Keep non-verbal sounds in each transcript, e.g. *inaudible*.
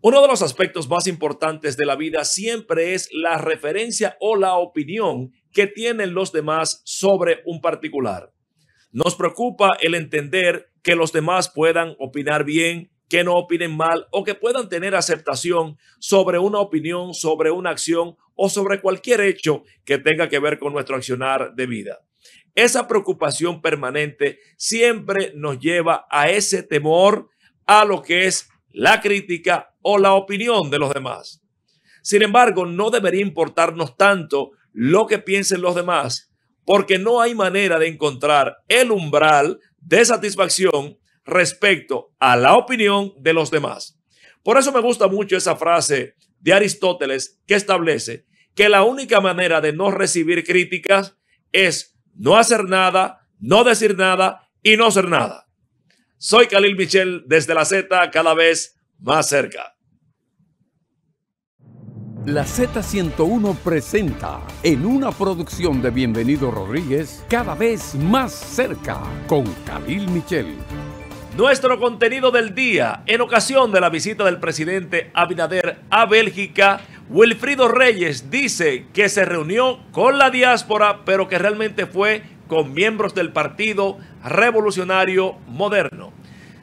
Uno de los aspectos más importantes de la vida siempre es la referencia o la opinión que tienen los demás sobre un particular. Nos preocupa el entender que los demás puedan opinar bien, que no opinen mal o que puedan tener aceptación sobre una opinión, sobre una acción o sobre cualquier hecho que tenga que ver con nuestro accionar de vida. Esa preocupación permanente siempre nos lleva a ese temor a lo que es la crítica o la opinión de los demás. Sin embargo, no debería importarnos tanto lo que piensen los demás, porque no hay manera de encontrar el umbral de satisfacción respecto a la opinión de los demás. Por eso me gusta mucho esa frase de Aristóteles que establece que la única manera de no recibir críticas es no hacer nada, no decir nada y no ser nada. Soy Khalil Michel desde la Z cada vez más cerca. La Z101 presenta en una producción de Bienvenido Rodríguez, cada vez más cerca con Khalil Michel. Nuestro contenido del día, en ocasión de la visita del presidente Abinader a Bélgica, Wilfrido Reyes dice que se reunió con la diáspora, pero que realmente fue con miembros del Partido Revolucionario Moderno.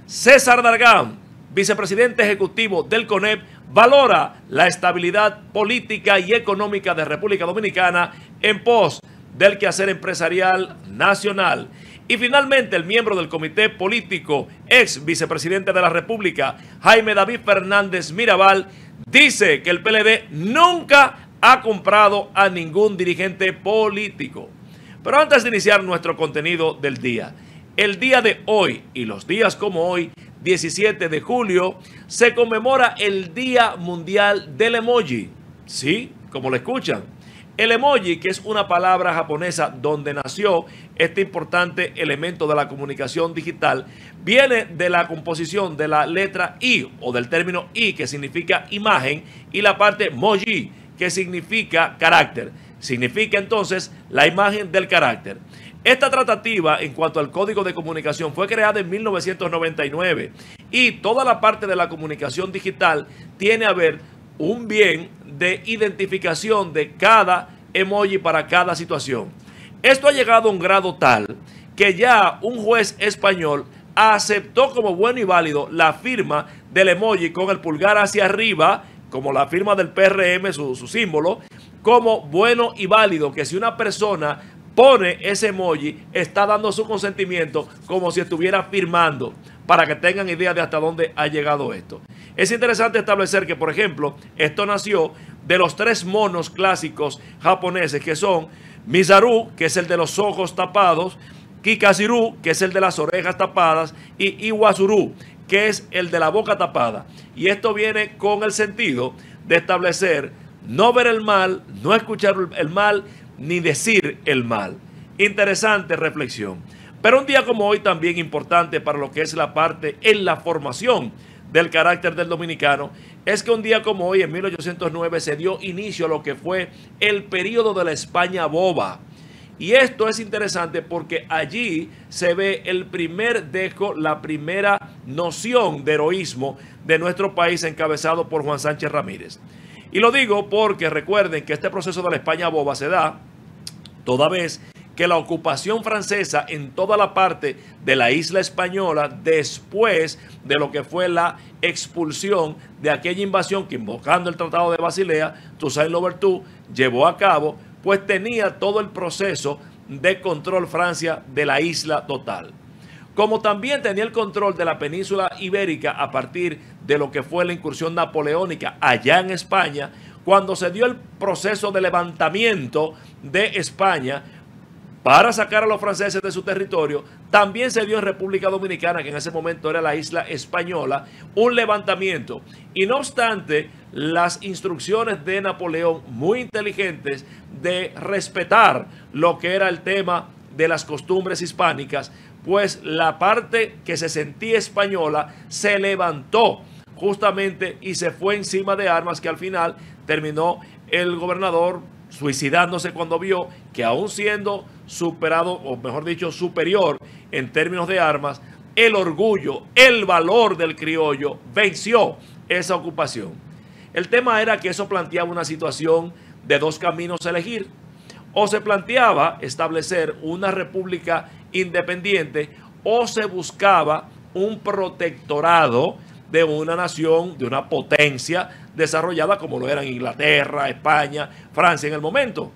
César Dargán vicepresidente ejecutivo del CONEP, valora la estabilidad política y económica de República Dominicana en pos del quehacer empresarial nacional. Y finalmente, el miembro del Comité Político, ex vicepresidente de la República, Jaime David Fernández Mirabal, dice que el PLD nunca ha comprado a ningún dirigente político. Pero antes de iniciar nuestro contenido del día, el día de hoy y los días como hoy 17 de julio, se conmemora el Día Mundial del Emoji. Sí, como lo escuchan. El emoji, que es una palabra japonesa donde nació este importante elemento de la comunicación digital, viene de la composición de la letra I o del término I, que significa imagen, y la parte moji, que significa carácter. Significa entonces la imagen del carácter. Esta tratativa en cuanto al código de comunicación fue creada en 1999 y toda la parte de la comunicación digital tiene a ver un bien de identificación de cada emoji para cada situación. Esto ha llegado a un grado tal que ya un juez español aceptó como bueno y válido la firma del emoji con el pulgar hacia arriba, como la firma del PRM, su, su símbolo, como bueno y válido, que si una persona pone ese emoji, está dando su consentimiento como si estuviera firmando para que tengan idea de hasta dónde ha llegado esto. Es interesante establecer que, por ejemplo, esto nació de los tres monos clásicos japoneses que son Mizaru, que es el de los ojos tapados, Kikazuru, que es el de las orejas tapadas, y Iwazuru, que es el de la boca tapada. Y esto viene con el sentido de establecer no ver el mal, no escuchar el mal, ni decir el mal. Interesante reflexión. Pero un día como hoy también importante para lo que es la parte en la formación del carácter del dominicano es que un día como hoy, en 1809, se dio inicio a lo que fue el periodo de la España boba. Y esto es interesante porque allí se ve el primer dejo, la primera noción de heroísmo de nuestro país encabezado por Juan Sánchez Ramírez. Y lo digo porque recuerden que este proceso de la España boba se da toda vez que la ocupación francesa en toda la parte de la isla española después de lo que fue la expulsión de aquella invasión que invocando el Tratado de Basilea, Toussaint Louverture llevó a cabo, pues tenía todo el proceso de control Francia de la isla total. Como también tenía el control de la península ibérica a partir de de lo que fue la incursión napoleónica allá en España, cuando se dio el proceso de levantamiento de España para sacar a los franceses de su territorio, también se dio en República Dominicana, que en ese momento era la isla española, un levantamiento. Y no obstante, las instrucciones de Napoleón, muy inteligentes, de respetar lo que era el tema de las costumbres hispánicas, pues la parte que se sentía española se levantó justamente y se fue encima de armas que al final terminó el gobernador suicidándose cuando vio que aún siendo superado, o mejor dicho, superior en términos de armas, el orgullo, el valor del criollo venció esa ocupación. El tema era que eso planteaba una situación de dos caminos a elegir. O se planteaba establecer una república independiente o se buscaba un protectorado de una nación, de una potencia desarrollada como lo eran Inglaterra, España, Francia en el momento.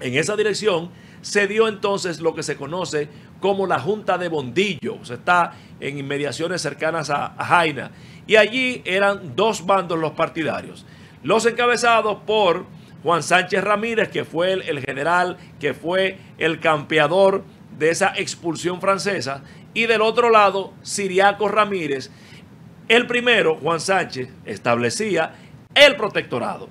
En esa dirección se dio entonces lo que se conoce como la Junta de Bondillo. O sea, está en inmediaciones cercanas a, Jaina. Y allí eran dos bandos los partidarios. Los encabezados por Juan Sánchez Ramírez, que fue el, el general, que fue el campeador de esa expulsión francesa. Y del otro lado, Siriaco Ramírez, el primero, Juan Sánchez, establecía el protectorado.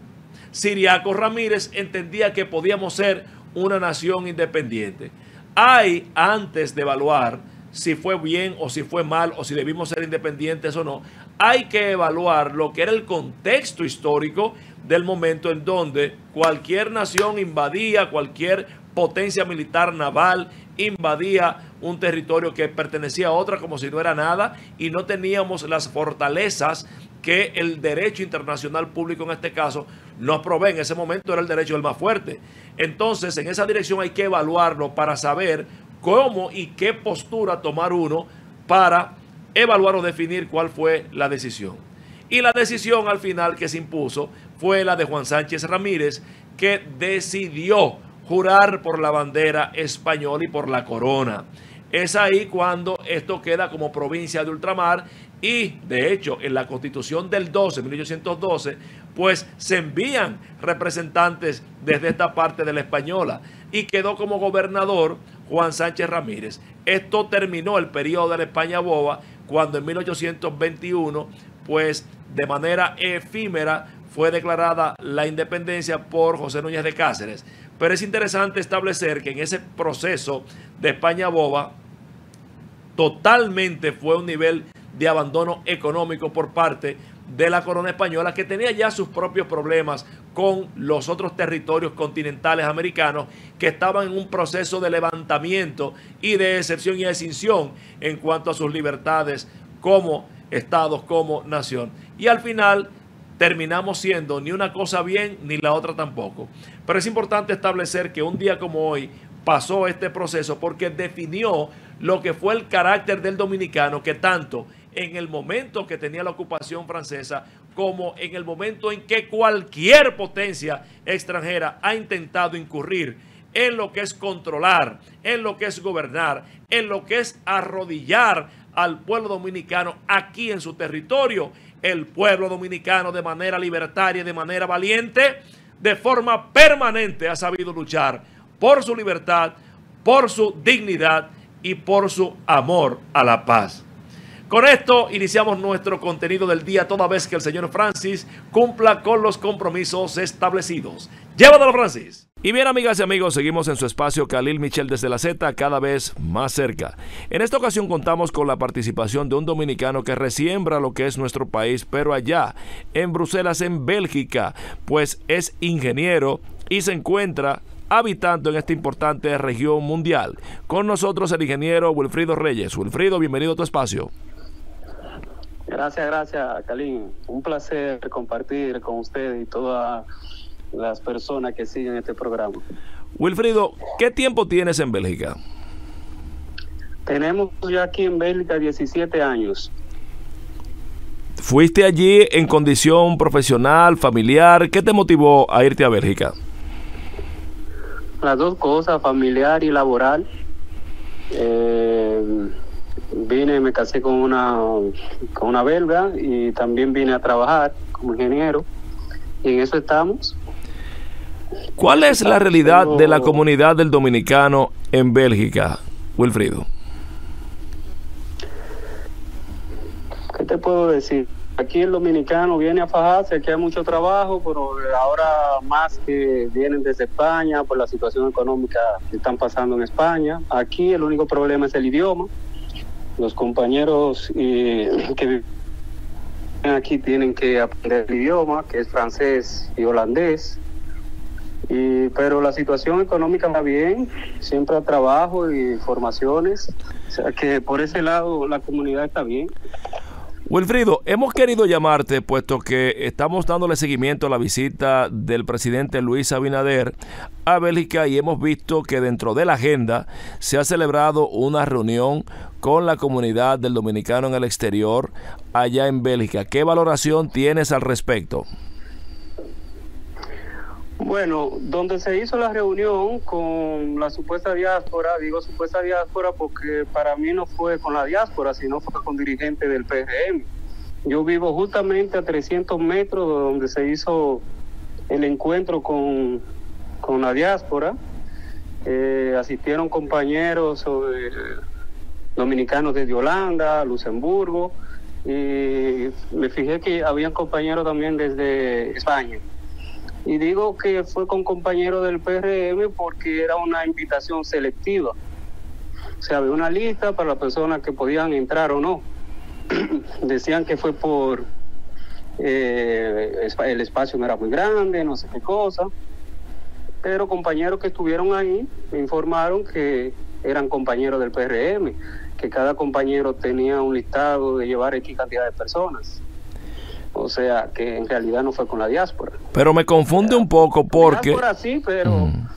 Siriaco Ramírez entendía que podíamos ser una nación independiente. Hay, antes de evaluar si fue bien o si fue mal o si debimos ser independientes o no, hay que evaluar lo que era el contexto histórico del momento en donde cualquier nación invadía cualquier potencia militar naval, invadía un territorio que pertenecía a otra como si no era nada y no teníamos las fortalezas que el derecho internacional público en este caso nos provee. En ese momento era el derecho del más fuerte. Entonces, en esa dirección hay que evaluarlo para saber cómo y qué postura tomar uno para evaluar o definir cuál fue la decisión. Y la decisión al final que se impuso fue la de Juan Sánchez Ramírez, que decidió jurar por la bandera española y por la corona. Es ahí cuando esto queda como provincia de ultramar y de hecho en la constitución del 12, 1812, pues se envían representantes desde esta parte de la española y quedó como gobernador Juan Sánchez Ramírez. Esto terminó el periodo de la España Boba cuando en 1821 pues de manera efímera fue declarada la independencia por José Núñez de Cáceres. Pero es interesante establecer que en ese proceso de España Boba, totalmente fue un nivel de abandono económico por parte de la corona española que tenía ya sus propios problemas con los otros territorios continentales americanos que estaban en un proceso de levantamiento y de excepción y extinción en cuanto a sus libertades como estados, como nación. Y al final terminamos siendo ni una cosa bien ni la otra tampoco. Pero es importante establecer que un día como hoy pasó este proceso porque definió lo que fue el carácter del dominicano que tanto en el momento que tenía la ocupación francesa como en el momento en que cualquier potencia extranjera ha intentado incurrir en lo que es controlar, en lo que es gobernar, en lo que es arrodillar al pueblo dominicano aquí en su territorio el pueblo dominicano de manera libertaria y de manera valiente, de forma permanente ha sabido luchar por su libertad, por su dignidad y por su amor a la paz. Con esto iniciamos nuestro contenido del día toda vez que el señor Francis cumpla con los compromisos establecidos. Llévatelo, Francis. Y bien amigas y amigos, seguimos en su espacio Khalil Michel desde la Z cada vez más cerca. En esta ocasión contamos con la participación de un dominicano que resiembra lo que es nuestro país, pero allá, en Bruselas, en Bélgica, pues es ingeniero y se encuentra habitando en esta importante región mundial. Con nosotros el ingeniero Wilfrido Reyes. Wilfrido, bienvenido a tu espacio. Gracias, gracias, Kalin. Un placer compartir con usted y toda las personas que siguen este programa. Wilfrido, ¿qué tiempo tienes en Bélgica? Tenemos ya aquí en Bélgica 17 años. ¿Fuiste allí en condición profesional, familiar? ¿Qué te motivó a irte a Bélgica? Las dos cosas, familiar y laboral. Eh, vine, me casé con una, con una belga y también vine a trabajar como ingeniero. Y en eso estamos. ¿Cuál es la realidad de la comunidad del dominicano en Bélgica, Wilfrido? ¿Qué te puedo decir? Aquí el dominicano viene a fajarse, aquí hay mucho trabajo, pero ahora más que vienen desde España por la situación económica que están pasando en España. Aquí el único problema es el idioma. Los compañeros eh, que viven aquí tienen que aprender el idioma, que es francés y holandés pero la situación económica va bien, siempre hay trabajo y formaciones, o sea que por ese lado la comunidad está bien. Wilfrido, hemos querido llamarte puesto que estamos dándole seguimiento a la visita del presidente Luis Abinader a Bélgica y hemos visto que dentro de la agenda se ha celebrado una reunión con la comunidad del dominicano en el exterior allá en Bélgica. ¿Qué valoración tienes al respecto? Bueno, donde se hizo la reunión con la supuesta diáspora, digo supuesta diáspora porque para mí no fue con la diáspora, sino fue con dirigentes del PRM. Yo vivo justamente a 300 metros donde se hizo el encuentro con, con la diáspora. Eh, asistieron compañeros eh, dominicanos desde Holanda, Luxemburgo, y me fijé que habían compañeros también desde España. Y digo que fue con compañeros del PRM porque era una invitación selectiva. O sea, había una lista para las personas que podían entrar o no. *clears throat* Decían que fue por eh, el espacio no era muy grande, no sé qué cosa. Pero compañeros que estuvieron ahí me informaron que eran compañeros del PRM, que cada compañero tenía un listado de llevar X cantidad de personas. O sea, que en realidad no fue con la diáspora. Pero me confunde un poco porque... La sí, pero, mm.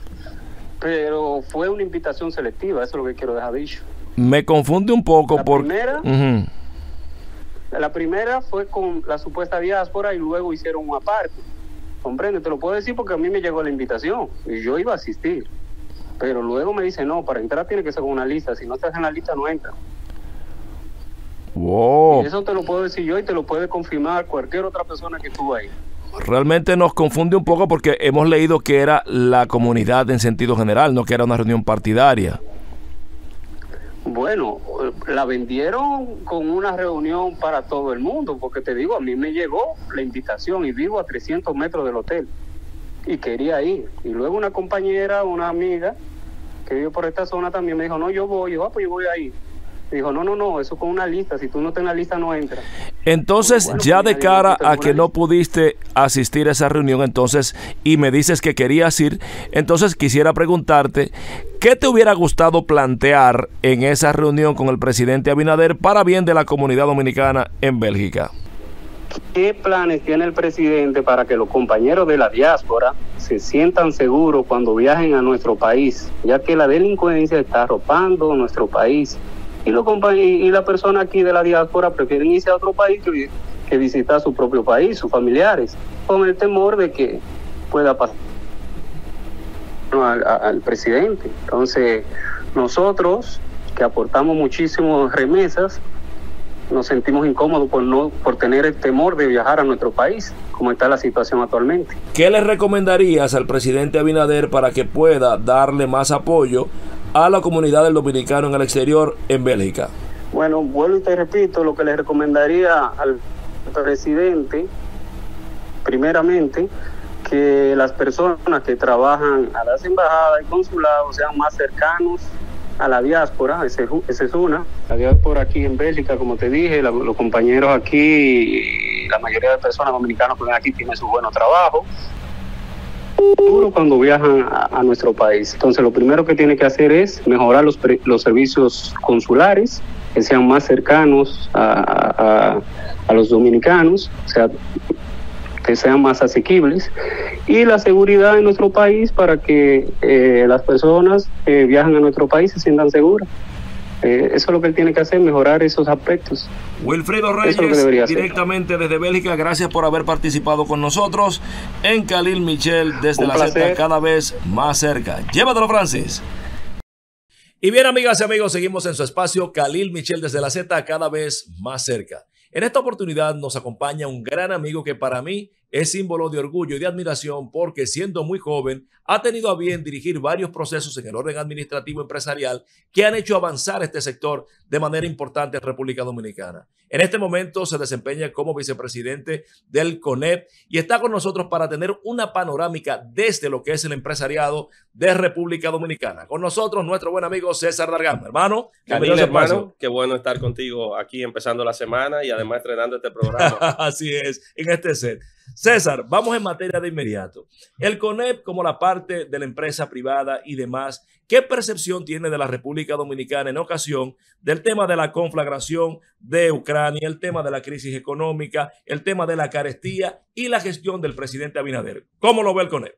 pero fue una invitación selectiva, eso es lo que quiero dejar dicho. Me confunde un poco la porque... Primera, La primera fue con la supuesta diáspora y luego hicieron una parte. Comprende, te lo puedo decir porque a mí me llegó la invitación y yo iba a asistir. Pero luego me dice, no, para entrar tiene que ser con una lista, si no estás en la lista no entras eso te lo puedo decir yo y te lo puede confirmar cualquier otra persona que estuvo ahí. Realmente nos confunde un poco porque hemos leído que era la comunidad en sentido general, no que era una reunión partidaria. Bueno, eh, la vendieron con una reunión para todo el mundo, porque te digo, a mí me llegó la invitación y vivo a 300 metros del hotel y quería ir. Y luego una compañera, una amiga que vive por esta zona también me dijo, no, yo voy, yo, ah, pues yo voy a ir. Dijo, no, no, no, eso con una lista, si tú no estás la lista no entras. Entonces, ya pues, de cara a que no pudiste asistir a esa reunión, entonces, y me dices que querías ir, entonces quisiera preguntarte, ¿qué te hubiera gustado plantear en esa reunión con el presidente Abinader para bien de la comunidad dominicana en Bélgica? ¿Qué planes tiene el presidente para que los compañeros de la diáspora se sientan seguros cuando viajen a nuestro país, ya que la delincuencia está arropando nuestro país? y, y la persona aquí de la diáspora prefiere irse a otro país que, visitar su propio país, sus familiares, con el temor de que pueda pasar al, presidente. Entonces, nosotros que aportamos muchísimas remesas, nos sentimos incómodos por no por tener el temor de viajar a nuestro país, como está la situación actualmente. ¿Qué le recomendarías al presidente Abinader para que pueda darle más apoyo a la comunidad del dominicano en el exterior en Bélgica? Bueno, vuelvo y te repito, lo que le recomendaría al presidente, primeramente, que las personas que trabajan a las embajadas y consulados sean más cercanos a la diáspora, esa es una. La diáspora aquí en Bélgica, como te dije, los compañeros aquí, la mayoría de personas dominicanas que pues, ven aquí tienen su buen trabajo, cuando viajan a, nuestro país. Entonces, lo primero que tiene que hacer es mejorar los, servicios consulares que sean más cercanos a, los dominicanos, sea, que sean más asequibles y la seguridad en nuestro país para que eh, las personas que viajan a nuestro país se sientan seguras. Eh, eso es lo que él tiene que hacer, mejorar esos aspectos. Wilfredo Reyes, directamente desde Bélgica, gracias por haber participado con nosotros en Khalil Michel desde la Z cada vez más cerca. Llévatelo, Francis. Y bien, amigas y amigos, seguimos en su espacio Khalil Michel desde la Z cada vez más cerca. En esta oportunidad nos acompaña un gran amigo que para mí es símbolo de orgullo y de admiración porque siendo muy joven ha tenido a bien dirigir varios procesos en el orden administrativo empresarial que han hecho avanzar este sector de manera importante en República Dominicana. En este momento se desempeña como vicepresidente del CONEP y está con nosotros para tener una panorámica desde lo que es el empresariado de República Dominicana. Con nosotros nuestro buen amigo César Dargama. Hermano, hermano, qué bueno estar contigo aquí empezando la semana y además estrenando este programa. *laughs* Así es, en este set. César, vamos en materia de inmediato. El CONEP como la parte de la empresa privada y demás, ¿qué percepción tiene de la República Dominicana en ocasión del tema de la conflagración de Ucrania, el tema de la crisis económica, el tema de la carestía y la gestión del presidente Abinader? ¿Cómo lo ve el CONEP?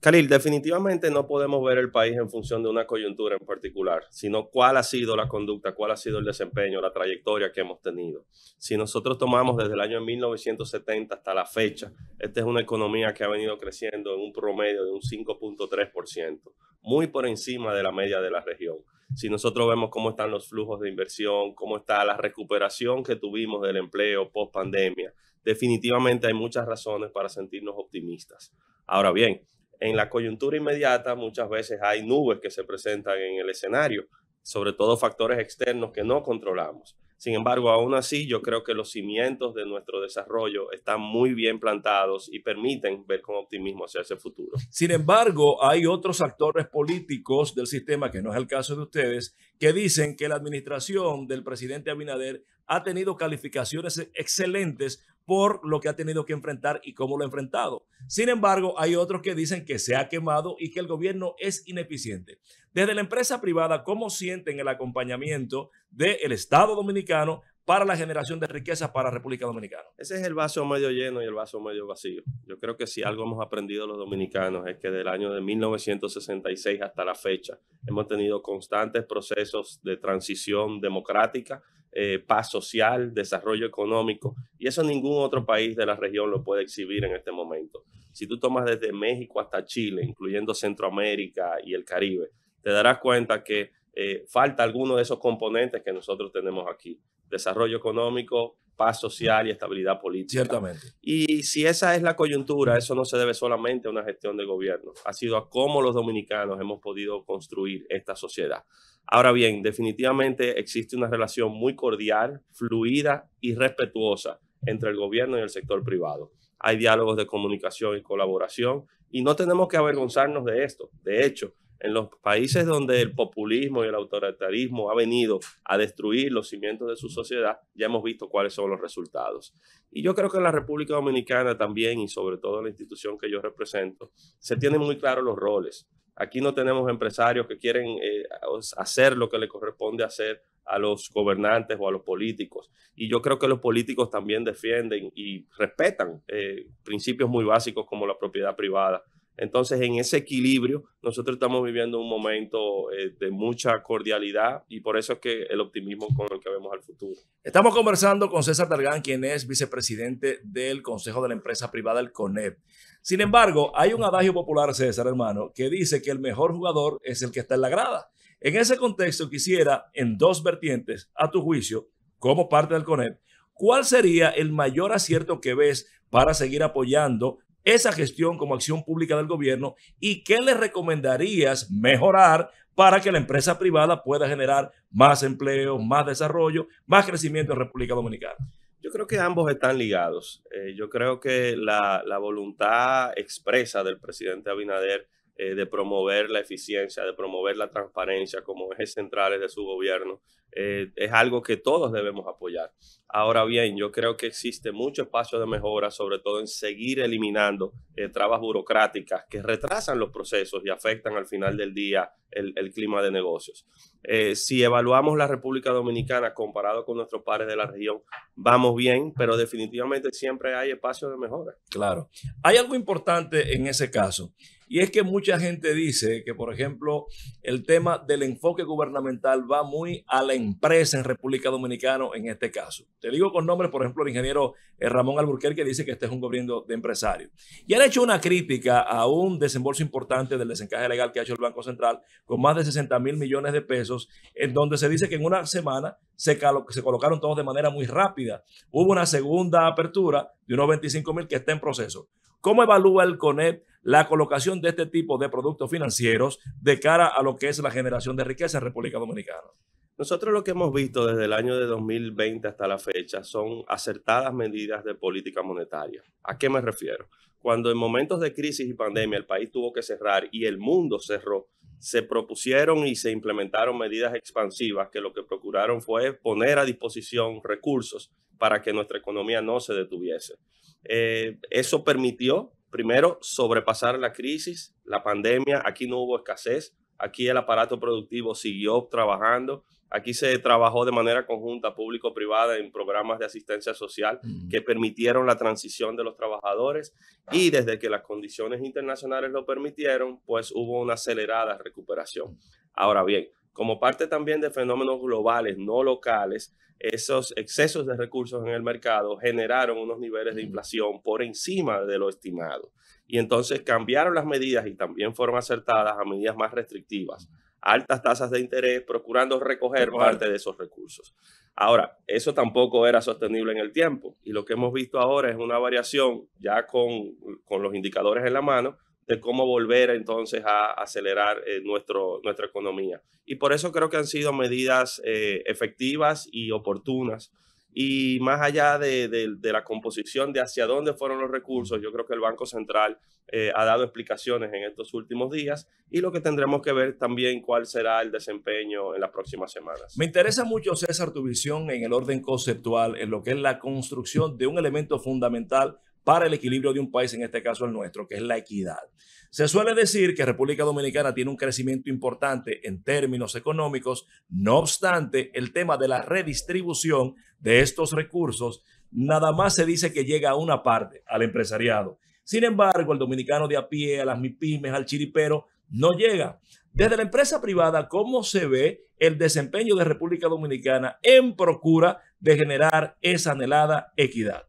Khalil, definitivamente no podemos ver el país en función de una coyuntura en particular, sino cuál ha sido la conducta, cuál ha sido el desempeño, la trayectoria que hemos tenido. Si nosotros tomamos desde el año 1970 hasta la fecha, esta es una economía que ha venido creciendo en un promedio de un 5.3%, muy por encima de la media de la región. Si nosotros vemos cómo están los flujos de inversión, cómo está la recuperación que tuvimos del empleo post pandemia, definitivamente hay muchas razones para sentirnos optimistas. Ahora bien, en la coyuntura inmediata muchas veces hay nubes que se presentan en el escenario, sobre todo factores externos que no controlamos. Sin embargo, aún así, yo creo que los cimientos de nuestro desarrollo están muy bien plantados y permiten ver con optimismo hacia ese futuro. Sin embargo, hay otros actores políticos del sistema, que no es el caso de ustedes, que dicen que la administración del presidente Abinader ha tenido calificaciones excelentes por lo que ha tenido que enfrentar y cómo lo ha enfrentado. Sin embargo, hay otros que dicen que se ha quemado y que el gobierno es ineficiente. Desde la empresa privada, ¿cómo sienten el acompañamiento del Estado dominicano para la generación de riqueza para República Dominicana? Ese es el vaso medio lleno y el vaso medio vacío. Yo creo que si algo hemos aprendido los dominicanos es que del año de 1966 hasta la fecha hemos tenido constantes procesos de transición democrática eh, paz social, desarrollo económico, y eso ningún otro país de la región lo puede exhibir en este momento. Si tú tomas desde México hasta Chile, incluyendo Centroamérica y el Caribe, te darás cuenta que eh, falta alguno de esos componentes que nosotros tenemos aquí. Desarrollo económico, paz social y estabilidad política. Ciertamente. Y si esa es la coyuntura, eso no se debe solamente a una gestión del gobierno, ha sido a cómo los dominicanos hemos podido construir esta sociedad. Ahora bien, definitivamente existe una relación muy cordial, fluida y respetuosa entre el gobierno y el sector privado. Hay diálogos de comunicación y colaboración y no tenemos que avergonzarnos de esto. De hecho, en los países donde el populismo y el autoritarismo ha venido a destruir los cimientos de su sociedad, ya hemos visto cuáles son los resultados. Y yo creo que en la República Dominicana también, y sobre todo en la institución que yo represento, se tienen muy claros los roles. Aquí no tenemos empresarios que quieren eh, hacer lo que le corresponde hacer a los gobernantes o a los políticos. Y yo creo que los políticos también defienden y respetan eh, principios muy básicos como la propiedad privada entonces, en ese equilibrio, nosotros estamos viviendo un momento eh, de mucha cordialidad y por eso es que el optimismo con el que vemos al futuro. Estamos conversando con César Targan, quien es vicepresidente del Consejo de la Empresa Privada, el CONEP. Sin embargo, hay un adagio popular, César, hermano, que dice que el mejor jugador es el que está en la grada. En ese contexto, quisiera, en dos vertientes, a tu juicio, como parte del CONEP, ¿cuál sería el mayor acierto que ves para seguir apoyando esa gestión como acción pública del gobierno y qué le recomendarías mejorar para que la empresa privada pueda generar más empleo, más desarrollo, más crecimiento en República Dominicana. Yo creo que ambos están ligados. Eh, yo creo que la, voluntad expresa del presidente Abinader eh, de promover la eficiencia, de promover la transparencia como ejes centrales de su gobierno, eh, es algo que todos debemos apoyar. Ahora bien, yo creo que existe mucho espacio de mejora, sobre todo en seguir eliminando eh, trabas burocráticas que retrasan los procesos y afectan al final del día el, clima de negocios. Eh, si evaluamos la República Dominicana comparado con nuestros pares de la región, vamos bien, pero definitivamente siempre hay espacio de mejora. Claro. Hay algo importante en ese caso. Y es que mucha gente dice que, por ejemplo, el tema del enfoque gubernamental va muy a empresa en República Dominicana en este caso. Te digo con nombres, por ejemplo, el ingeniero eh, Ramón Alburquerque dice que este es un gobierno de empresarios. Y han hecho una crítica a un desembolso importante del desencaje legal que ha hecho el Banco Central con más de 60 mil millones de pesos, en donde se dice que en una semana se, se colocaron todos de manera muy rápida. Hubo una segunda apertura de unos 25 mil que está en proceso. ¿Cómo evalúa el CONEP la colocación de este tipo de productos financieros de cara a lo que es la generación de riqueza en República Dominicana? Nosotros lo que hemos visto desde el año de 2020 hasta la fecha son acertadas medidas de política monetaria. ¿A qué me refiero? Cuando en momentos de crisis y pandemia el país tuvo que cerrar y el mundo cerró, se propusieron y se implementaron medidas expansivas que lo que procuraron fue poner a disposición recursos para que nuestra economía no se detuviese. Eh, eso permitió, primero, sobrepasar la crisis, la pandemia, aquí no hubo escasez, Aquí el aparato productivo siguió trabajando. Aquí se trabajó de manera conjunta público-privada en programas de asistencia social que permitieron la transición de los trabajadores y desde que las condiciones internacionales lo permitieron, pues hubo una acelerada recuperación. Ahora bien, como parte también de fenómenos globales, no locales, esos excesos de recursos en el mercado generaron unos niveles de inflación por encima de lo estimado. Y entonces cambiaron las medidas y también fueron acertadas a medidas más restrictivas, altas tasas de interés, procurando recoger parte de esos recursos. Ahora, eso tampoco era sostenible en el tiempo y lo que hemos visto ahora es una variación ya con, con los indicadores en la mano de cómo volver entonces a acelerar eh, nuestro, nuestra economía. Y por eso creo que han sido medidas eh, efectivas y oportunas. Y más allá de, de, la composición de hacia dónde fueron los recursos, yo creo que el Banco Central eh, ha dado explicaciones en estos últimos días y lo que tendremos que ver también cuál será el desempeño en las próximas semanas. Me interesa mucho, César, tu visión en el orden conceptual, en lo que es la construcción de un elemento fundamental para el equilibrio de un país, en este caso el nuestro, que es la equidad. Se suele decir que República Dominicana tiene un crecimiento importante en términos económicos, no obstante, el tema de la redistribución de estos recursos nada más se dice que llega a una parte, al empresariado. Sin embargo, el dominicano de a pie, a las MIPIMES, al chiripero, no llega. Desde la empresa privada, ¿cómo se ve el desempeño de República Dominicana en procura de generar esa anhelada equidad?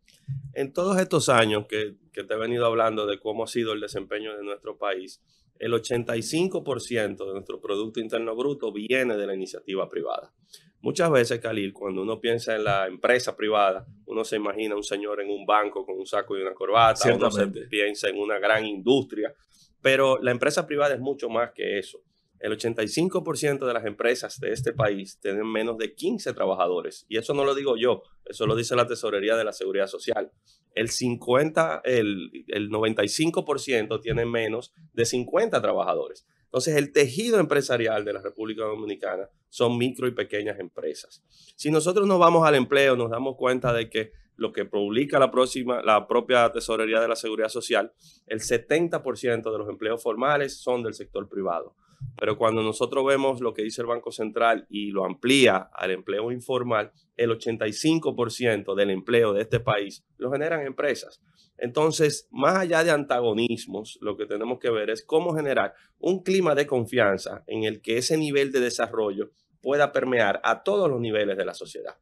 En todos estos años que, te he venido hablando de cómo ha sido el desempeño de nuestro país, el 85% de nuestro Producto Interno Bruto viene de la iniciativa privada. Muchas veces, Khalil, cuando uno piensa en la empresa privada, uno se imagina un señor en un banco con un saco y una corbata, uno se piensa en una gran industria, pero la empresa privada es mucho más que eso el 85% de las empresas de este país tienen menos de 15 trabajadores. Y eso no lo digo yo, eso lo dice la Tesorería de la Seguridad Social. El 50, el, 95% tiene menos de 50 trabajadores. Entonces, el tejido empresarial de la República Dominicana son micro y pequeñas empresas. Si nosotros nos vamos al empleo, nos damos cuenta de que lo que publica la, próxima, la propia Tesorería de la Seguridad Social, el 70% de los empleos formales son del sector privado. Pero cuando nosotros vemos lo que dice el Banco Central y lo amplía al empleo informal, el 85% del empleo de este país lo generan empresas. Entonces, más allá de antagonismos, lo que tenemos que ver es cómo generar un clima de confianza en el que ese nivel de desarrollo pueda permear a todos los niveles de la sociedad.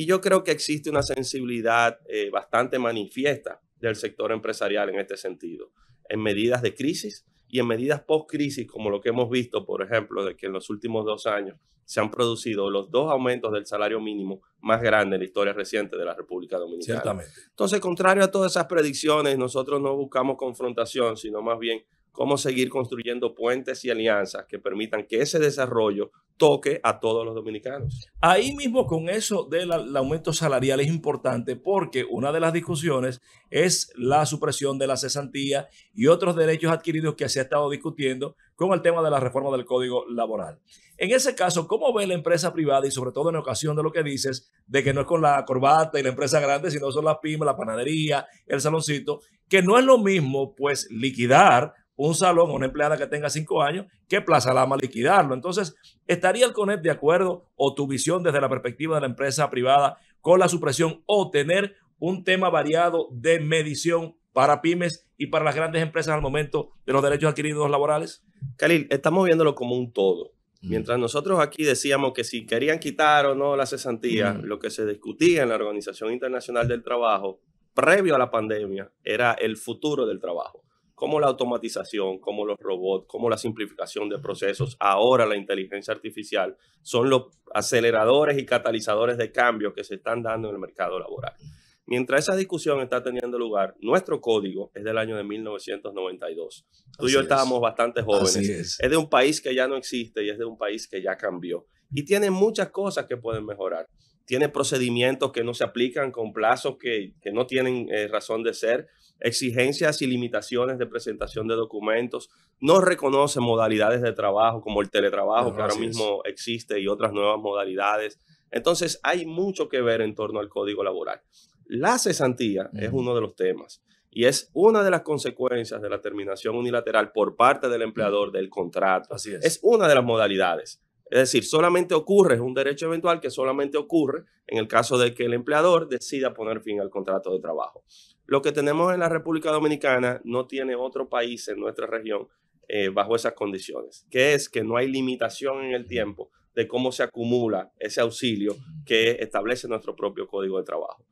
Y yo creo que existe una sensibilidad eh, bastante manifiesta del sector empresarial en este sentido, en medidas de crisis y en medidas post-crisis, como lo que hemos visto, por ejemplo, de que en los últimos dos años se han producido los dos aumentos del salario mínimo más grandes en la historia reciente de la República Dominicana. Ciertamente. Entonces, contrario a todas esas predicciones, nosotros no buscamos confrontación, sino más bien cómo seguir construyendo puentes y alianzas que permitan que ese desarrollo toque a todos los dominicanos. Ahí mismo con eso del aumento salarial es importante porque una de las discusiones es la supresión de la cesantía y otros derechos adquiridos que se ha estado discutiendo con el tema de la reforma del código laboral. En ese caso, ¿cómo ve la empresa privada y sobre todo en ocasión de lo que dices, de que no es con la corbata y la empresa grande, sino son las pymes, la panadería, el saloncito, que no es lo mismo pues liquidar un salón, una empleada que tenga cinco años, qué Plaza la más liquidarlo. Entonces, ¿estaría el CONEP de acuerdo o tu visión desde la perspectiva de la empresa privada con la supresión o tener un tema variado de medición para pymes y para las grandes empresas al momento de los derechos adquiridos laborales? Khalil, estamos viéndolo como un todo. Mm. Mientras nosotros aquí decíamos que si querían quitar o no la cesantía, mm. lo que se discutía en la Organización Internacional del Trabajo previo a la pandemia era el futuro del trabajo como la automatización, como los robots, como la simplificación de procesos, ahora la inteligencia artificial, son los aceleradores y catalizadores de cambio que se están dando en el mercado laboral. Mientras esa discusión está teniendo lugar, nuestro código es del año de 1992. Tú y yo estábamos bastante jóvenes. Es. es de un país que ya no existe y es de un país que ya cambió. Y tiene muchas cosas que pueden mejorar tiene procedimientos que no se aplican con plazos que, que no tienen eh, razón de ser, exigencias y limitaciones de presentación de documentos, no reconoce modalidades de trabajo como el teletrabajo que ahora mismo existe y otras nuevas modalidades. Entonces hay mucho que ver en torno al código laboral. La cesantía es uno de los temas y es una de las consecuencias de la terminación unilateral por parte del empleador del contrato. Así es. es una de las modalidades. Es decir, solamente ocurre, es un derecho eventual que solamente ocurre en el caso de que el empleador decida poner fin al contrato de trabajo. Lo que tenemos en la República Dominicana no tiene otro país en nuestra región eh, bajo esas condiciones, que es que no hay limitación en el tiempo de cómo se acumula ese auxilio que establece nuestro propio código de trabajo.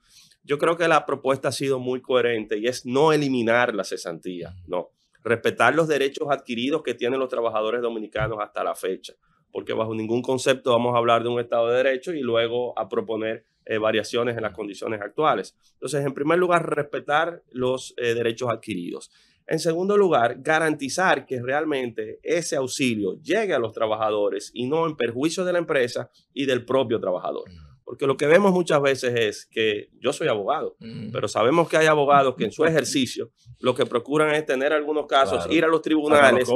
Yo creo que la propuesta ha sido muy coherente y es no eliminar la cesantía, no, respetar los derechos adquiridos que tienen los trabajadores dominicanos hasta la fecha porque bajo ningún concepto vamos a hablar de un Estado de Derecho y luego a proponer eh, variaciones en las condiciones actuales. Entonces, en primer lugar, respetar los eh, derechos adquiridos. En segundo lugar, garantizar que realmente ese auxilio llegue a los trabajadores y no en perjuicio de la empresa y del propio trabajador. Porque lo que vemos muchas veces es que yo soy abogado, mm. pero sabemos que hay abogados que en su *laughs* ejercicio lo que procuran es tener algunos casos, ir a los tribunales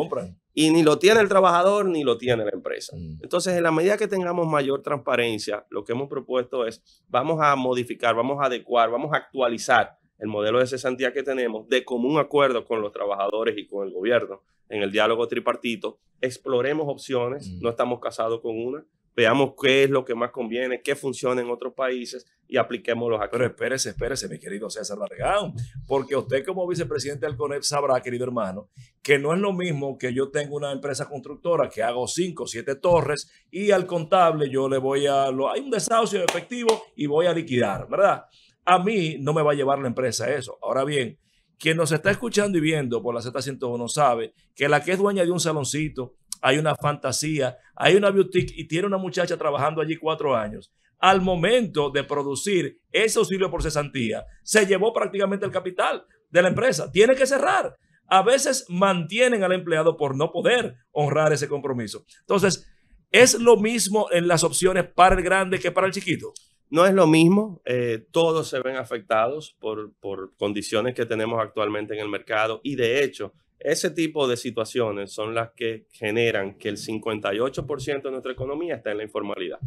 y ni lo tiene el trabajador ni lo tiene la empresa. Mm. Entonces, en la medida que tengamos mayor transparencia, lo que hemos propuesto es vamos a modificar, vamos a adecuar, vamos a actualizar el modelo de cesantía que tenemos de común acuerdo con los trabajadores y con el gobierno en el diálogo tripartito. Exploremos opciones, mm. no estamos casados con una veamos qué es lo que más conviene, qué funciona en otros países y los aquí. Pero espérese, espérese, mi querido César Larregado, porque usted como vicepresidente del CONEP sabrá, querido hermano, que no es lo mismo que yo tengo una empresa constructora que hago cinco, siete torres y al contable yo le voy a... hay un desahucio de efectivo y voy a liquidar, ¿verdad? A mí no me va a llevar la empresa eso. Ahora bien, quien nos está escuchando y viendo por la Z101 sabe que la que es dueña de un saloncito, hay una fantasía, hay una boutique y tiene una muchacha trabajando allí cuatro años. Al momento de producir ese auxilio por cesantía, se llevó prácticamente el capital de la empresa. Tiene que cerrar. A veces mantienen al empleado por no poder honrar ese compromiso. Entonces, ¿es lo mismo en las opciones para el grande que para el chiquito? No es lo mismo, eh, todos se ven afectados por, por condiciones que tenemos actualmente en el mercado y de hecho ese tipo de situaciones son las que generan que el 58% de nuestra economía está en la informalidad.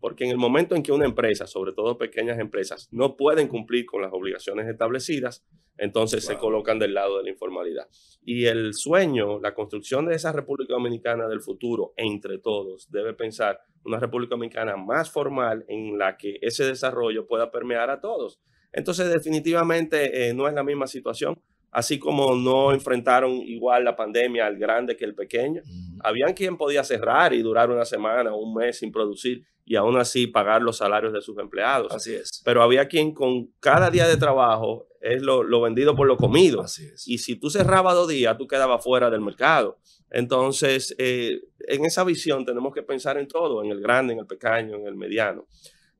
Porque en el momento en que una empresa, sobre todo pequeñas empresas, no pueden cumplir con las obligaciones establecidas, entonces se colocan del lado de la informalidad. Y el sueño, la construcción de esa República Dominicana del futuro, entre todos, debe pensar una República Dominicana más formal en la que ese desarrollo pueda permear a todos. Entonces, definitivamente eh, no es la misma situación así como no enfrentaron igual la pandemia al grande que el pequeño. Habían quien podía cerrar y durar una semana, o un mes sin producir y aún así pagar los salarios de sus empleados. Así es. Pero había quien con cada día de trabajo es lo, vendido por lo comido. Así es. Y si tú cerrabas dos días, tú quedabas fuera del mercado. Entonces, eh, en esa visión tenemos que pensar en todo, en el grande, en el pequeño, en el mediano.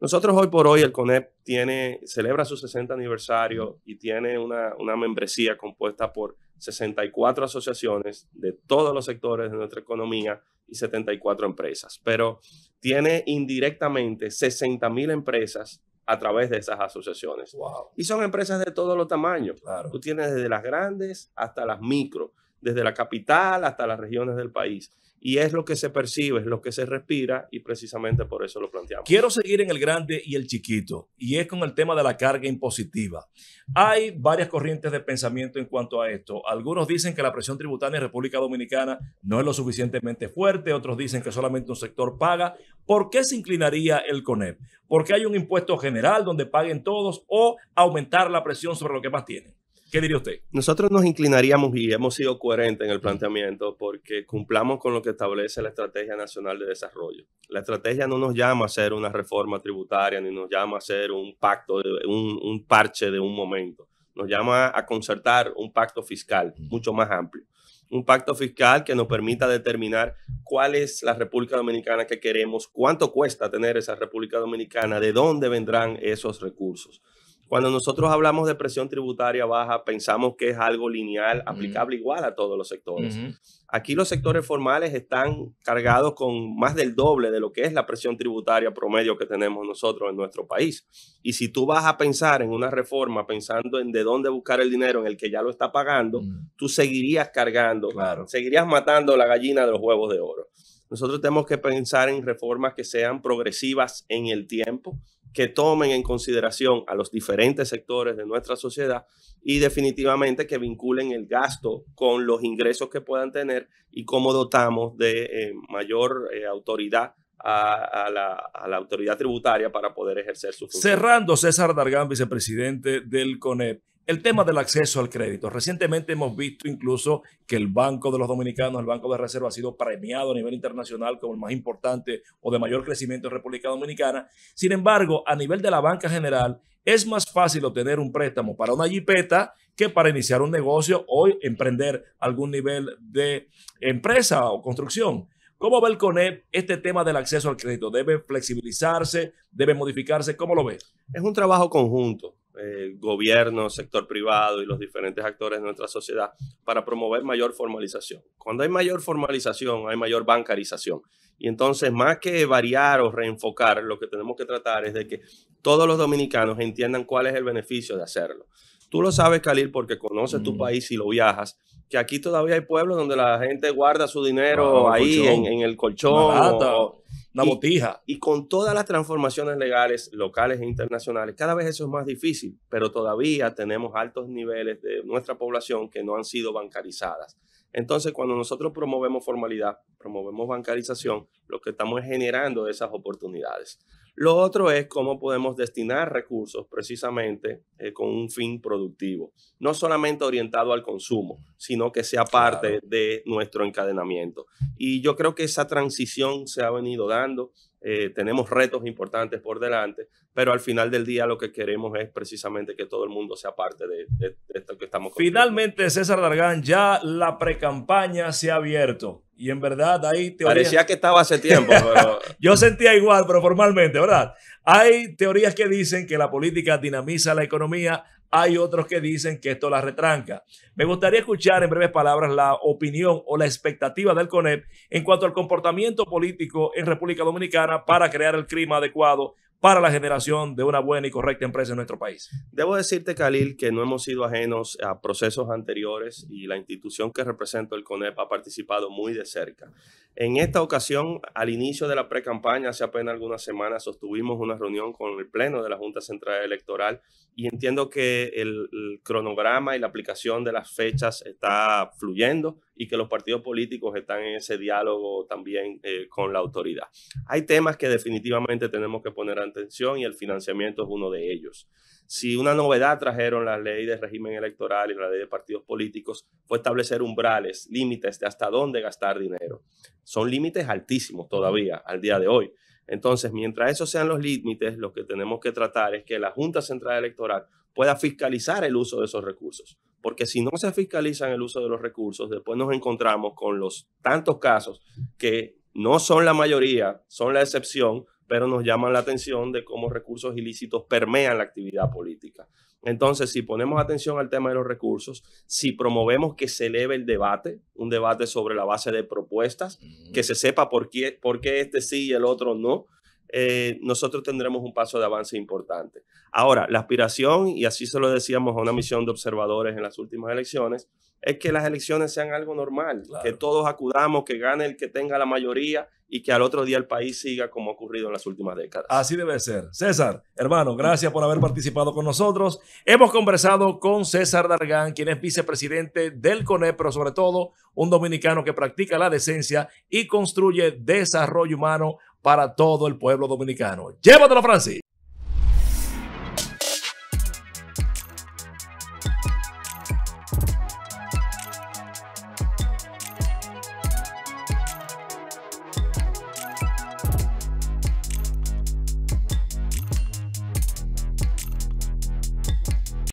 Nosotros hoy por hoy el CONEP tiene, celebra su 60 aniversario y tiene una, una membresía compuesta por 64 asociaciones de todos los sectores de nuestra economía y 74 empresas, pero tiene indirectamente 60 mil empresas a través de esas asociaciones. Y son empresas de todos los tamaños. Tú tienes desde las grandes hasta las micro, desde la capital hasta las regiones del país. Y es lo que se percibe, es lo que se respira y precisamente por eso lo planteamos. Quiero seguir en el grande y el chiquito y es con el tema de la carga impositiva. Hay varias corrientes de pensamiento en cuanto a esto. Algunos dicen que la presión tributaria en República Dominicana no es lo suficientemente fuerte, otros dicen que solamente un sector paga. ¿Por qué se inclinaría el CONEP? ¿Por qué hay un impuesto general donde paguen todos o aumentar la presión sobre lo que más tienen? ¿Qué diría usted? Nosotros nos inclinaríamos y hemos sido coherentes en el mm. planteamiento porque cumplamos con lo que establece la Estrategia Nacional de Desarrollo. La estrategia no nos llama a hacer una reforma tributaria ni nos llama a hacer un pacto, un, un parche de un momento. Nos llama a concertar un pacto fiscal mm. mucho más amplio. Un pacto fiscal que nos permita determinar cuál es la República Dominicana que queremos, cuánto cuesta tener esa República Dominicana, de dónde vendrán esos recursos cuando nosotros hablamos de presión tributaria baja, pensamos que es algo lineal, aplicable igual a todos los sectores. Aquí los sectores formales están cargados con más del doble de lo que es la presión tributaria promedio que tenemos nosotros en nuestro país. Y si tú vas a pensar en una reforma pensando en de dónde buscar el dinero en el que ya lo está pagando, tú seguirías cargando, seguirías matando la gallina de los huevos de oro. Nosotros tenemos que pensar en reformas que sean progresivas en el tiempo, que tomen en consideración a los diferentes sectores de nuestra sociedad y definitivamente que vinculen el gasto con los ingresos que puedan tener y cómo dotamos de eh, mayor eh, autoridad a, la, a, la, autoridad tributaria para poder ejercer su función. Cerrando, César Dargán, vicepresidente del CONEP. El tema del acceso al crédito. Recientemente hemos visto incluso que el Banco de los Dominicanos, el Banco de Reserva, ha sido premiado a nivel internacional como el más importante o de mayor crecimiento en República Dominicana. Sin embargo, a nivel de la banca general, es más fácil obtener un préstamo para una jipeta que para iniciar un negocio o emprender algún nivel de empresa o construcción. ¿Cómo ve el CONEP este tema del acceso al crédito? ¿Debe flexibilizarse? ¿Debe modificarse? ¿Cómo lo ve? Es un trabajo conjunto eh, gobierno, sector privado y los diferentes actores de nuestra sociedad para promover mayor formalización. Cuando hay mayor formalización, hay mayor bancarización. Y entonces, más que variar o reenfocar, lo que tenemos que tratar es de que todos los dominicanos entiendan cuál es el beneficio de hacerlo. Tú lo sabes, Khalil, porque conoces tu mm. país y lo viajas, que aquí todavía hay pueblos donde la gente guarda su dinero ahí en, en, el colchón una botija. Y con todas las transformaciones legales, locales e internacionales, cada vez eso es más difícil, pero todavía tenemos altos niveles de nuestra población que no han sido bancarizadas. Entonces, cuando nosotros promovemos formalidad, promovemos bancarización, lo que estamos es generando esas oportunidades. Lo otro es cómo podemos destinar recursos precisamente eh, con un fin productivo, no solamente orientado al consumo, sino que sea parte de nuestro encadenamiento. Y yo creo que esa transición se ha venido dando eh, tenemos retos importantes por delante, pero al final del día lo que queremos es precisamente que todo el mundo sea parte de, esto que estamos. Finalmente, César Dargán, ya la precampaña se ha abierto y en verdad ahí te Parecía que estaba hace tiempo. *laughs* Yo sentía igual, pero formalmente, ¿verdad? Hay teorías que dicen que la política dinamiza la economía, hay otros que dicen que esto la retranca. Me gustaría escuchar en breves palabras la opinión o la expectativa del CONEP en cuanto al comportamiento político en República Dominicana para crear el clima adecuado para la generación de una buena y correcta empresa en nuestro país. Debo decirte, Khalil, que no hemos sido ajenos a procesos anteriores y la institución que represento, el CONEP, ha participado muy de cerca. En esta ocasión, al inicio de la pre-campaña, hace apenas algunas semanas, sostuvimos una reunión con el Pleno de la Junta Central Electoral y entiendo que el, el cronograma y la aplicación de las fechas está fluyendo y que los partidos políticos están en ese diálogo también eh, con la autoridad. Hay temas que definitivamente tenemos que poner atención y el financiamiento es uno de ellos. Si una novedad trajeron la ley de régimen electoral y la ley de partidos políticos fue establecer umbrales, límites de hasta dónde gastar dinero. Son límites altísimos todavía al día de hoy. Entonces, mientras esos sean los límites, lo que tenemos que tratar es que la Junta Central Electoral pueda fiscalizar el uso de esos recursos. Porque si no se fiscaliza el uso de los recursos, después nos encontramos con los tantos casos que no son la mayoría, son la excepción, pero nos llaman la atención de cómo recursos ilícitos permean la actividad política. Entonces, si ponemos atención al tema de los recursos, si promovemos que se eleve el debate, un debate sobre la base de propuestas, que se sepa por qué, por qué este sí y el otro no, eh, nosotros tendremos un paso de avance importante. Ahora, la aspiración, y así se lo decíamos a una misión de observadores en las últimas elecciones, es que las elecciones sean algo normal, que todos acudamos, que gane el que tenga la mayoría y que al otro día el país siga como ha ocurrido en las últimas décadas. Así debe ser. César, hermano, gracias por haber participado con nosotros. Hemos conversado con César Dargán, quien es vicepresidente del CONEP, pero sobre todo un dominicano que practica la decencia y construye desarrollo humano para todo el pueblo dominicano. Llévatelo, Francis.